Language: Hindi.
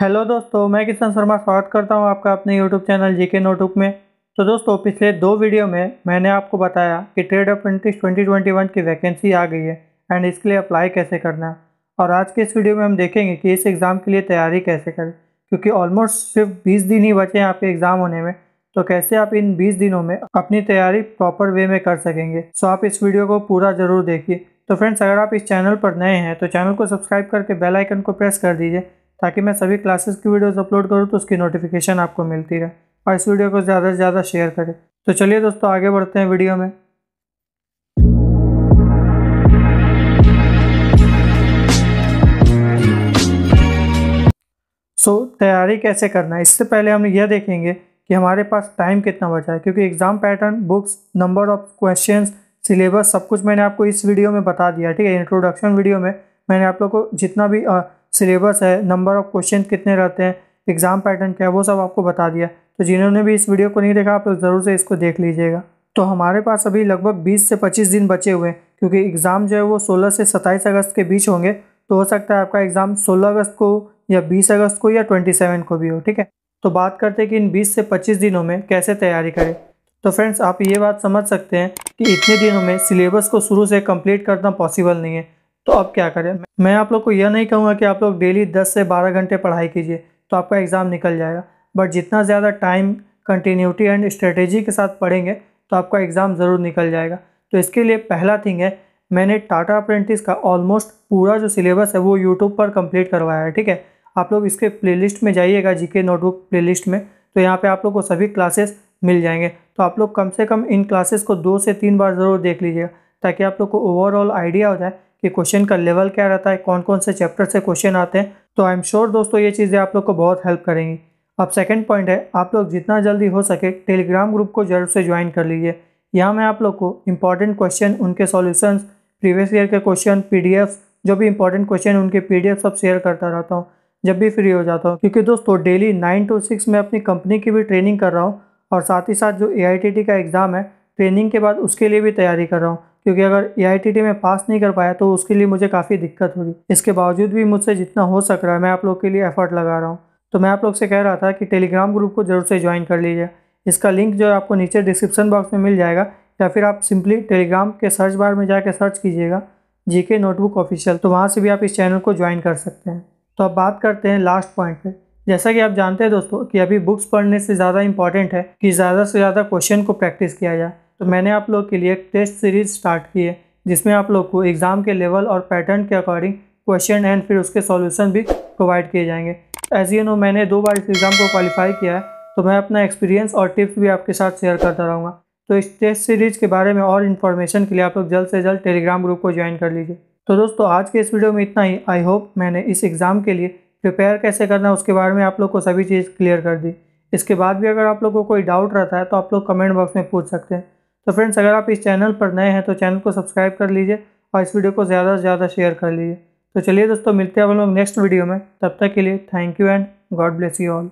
हेलो दोस्तों मैं किशन शर्मा स्वागत करता हूं आपका अपने यूट्यूब चैनल जीके नोटबुक में तो दोस्तों पिछले दो वीडियो में मैंने आपको बताया कि ट्रेड अप्रेंटिस 2021 की वैकेंसी आ गई है एंड इसके लिए अप्लाई कैसे करना है और आज के इस वीडियो में हम देखेंगे कि इस एग्ज़ाम के लिए तैयारी कैसे करें क्योंकि ऑलमोस्ट सिर्फ बीस दिन ही बचे हैं आपके एग्ज़ाम होने में तो कैसे आप इन बीस दिनों में अपनी तैयारी प्रॉपर वे में कर सकेंगे सो आप इस वीडियो को पूरा ज़रूर देखिए तो फ्रेंड्स अगर आप इस चैनल पर नए हैं तो चैनल को सब्सक्राइब करके बेल आइकन को प्रेस कर दीजिए ताकि मैं सभी क्लासेस की वीडियोस अपलोड करूँ तो उसकी नोटिफिकेशन आपको मिलती रहे और इस वीडियो को ज़्यादा से ज़्यादा शेयर करें तो चलिए दोस्तों आगे बढ़ते हैं वीडियो में सो so, तैयारी कैसे करना है इससे पहले हम यह देखेंगे कि हमारे पास टाइम कितना बचा है क्योंकि exam pattern books number of question syllabus सब कुछ मैंने आपको इस वीडियो में बता दिया ठीक है इंट्रोडक्शन वीडियो में मैंने आप लोग को जितना भी आ, सिलेबस है नंबर ऑफ क्वेश्चन कितने रहते हैं एग्ज़ाम पैटर्न क्या है वो सब आपको बता दिया तो जिन्होंने भी इस वीडियो को नहीं देखा आप लोग ज़रूर से इसको देख लीजिएगा तो हमारे पास अभी लगभग 20 से 25 दिन बचे हुए हैं क्योंकि एग्ज़ाम जो है वो 16 से 27 अगस्त के बीच होंगे तो हो सकता है आपका एग्ज़ाम 16 अगस्त को या 20 अगस्त को या 27 को भी हो ठीक है तो बात करते हैं कि इन 20 से 25 दिनों में कैसे तैयारी करें तो फ्रेंड्स आप ये बात समझ सकते हैं कि इतने दिनों में सिलेबस को शुरू से कम्प्लीट करना पॉसिबल नहीं है तो आप क्या करें मैं आप लोग को यह नहीं कहूँगा कि आप लोग डेली दस से बारह घंटे पढ़ाई कीजिए तो आपका एग्ज़ाम निकल जाएगा बट जितना ज़्यादा टाइम कंटिन्यूटी एंड स्ट्रेटेजी के साथ पढ़ेंगे तो आपका एग्ज़ाम ज़रूर निकल जाएगा तो इसके लिए पहला थिंग है मैंने टाटा अप्रेंटिस का ऑलमोस्ट पूरा जो सिलेबस है वो यूट्यूब पर कंप्लीट करवाया है ठीक है आप लोग इसके प्लेलिस्ट में जाइएगा के नोटबुक प्ले में तो यहाँ पर आप लोग को सभी क्लासेस मिल जाएंगे तो आप लोग कम से कम इन क्लासेस को दो से तीन बार ज़रूर देख लीजिएगा ताकि आप लोग को ओवरऑल आइडिया हो जाए कि क्वेश्चन का लेवल क्या रहता है कौन कौन से चैप्टर से क्वेश्चन आते हैं तो आई एम श्योर दोस्तों ये चीज़ें आप लोग को बहुत हेल्प करेंगी अब सेकेंड पॉइंट है आप लोग जितना जल्दी हो सके टेलीग्राम ग्रुप को जरूर से ज्वाइन कर लीजिए यहाँ मैं आप लोग को इंपॉर्टेंट क्वेश्चन उनके सॉल्यूशंस प्रीवियस ईयर के क्वेश्चन पीडीएफ्स जो भी इंपॉर्टेंट क्वेश्चन उनके पीडीएफ सब शेयर करता रहता हूँ जब भी फ्री हो जाता हूँ क्योंकि दोस्तों डेली नाइन टू सिक्स में अपनी कंपनी की भी ट्रेनिंग कर रहा हूँ और साथ ही साथ जो ए का एग्ज़ाम है ट्रेनिंग के बाद उसके लिए भी तैयारी कर रहा हूँ क्योंकि अगर ए में पास नहीं कर पाया तो उसके लिए मुझे काफ़ी दिक्कत होगी इसके बावजूद भी मुझसे जितना हो सक रहा है मैं आप लोग के लिए एफर्ट लगा रहा हूँ तो मैं आप लोग से कह रहा था कि टेलीग्राम ग्रुप को जरूर से ज्वाइन कर लीजिए इसका लिंक जो है आपको नीचे डिस्क्रिप्शन बॉक्स में मिल जाएगा या फिर आप सिंपली टेलीग्राम के सर्च बार में जाकर सर्च कीजिएगा जी के नोटबुक ऑफिशियल तो वहाँ से भी आप इस चैनल को ज्वाइन कर सकते हैं तो अब बात करते हैं लास्ट पॉइंट पे जैसा कि आप जानते हैं दोस्तों कि अभी बुक्स पढ़ने से ज़्यादा इंपॉर्टेंट है कि ज़्यादा से ज़्यादा क्वेश्चन को प्रैक्टिस किया जाए तो मैंने आप लोग के लिए टेस्ट सीरीज स्टार्ट की है जिसमें आप लोग को एग्ज़ाम के लेवल और पैटर्न के अकॉर्डिंग क्वेश्चन एंड फिर उसके सॉल्यूशन भी प्रोवाइड किए जाएंगे एज यू नो मैंने दो बार इस एग्ज़ाम को क्वालिफाई किया है तो मैं अपना एक्सपीरियंस और टिप्स भी आपके साथ शेयर करता रहूँगा तो इस टेस्ट सीरीज के बारे में और इन्फॉर्मेशन के लिए आप लोग जल्द से जल्द टेलीग्राम ग्रुप को ज्वाइन कर लीजिए तो दोस्तों आज के इस वीडियो में इतना ही आई होप मैंने इस एग्ज़ाम के लिए प्रिपेयर कैसे करना है उसके बारे में आप लोग को सभी चीज़ क्लियर कर दी इसके बाद भी अगर आप लोग को कोई डाउट रहता है तो आप लोग कमेंट बॉक्स में पूछ सकते हैं तो फ्रेंड्स अगर आप इस चैनल पर नए हैं तो चैनल को सब्सक्राइब कर लीजिए और इस वीडियो को ज़्यादा से ज़्यादा शेयर कर लीजिए तो चलिए दोस्तों मिलते हैं हम लोग नेक्स्ट वीडियो में तब तक के लिए thank you and God bless you all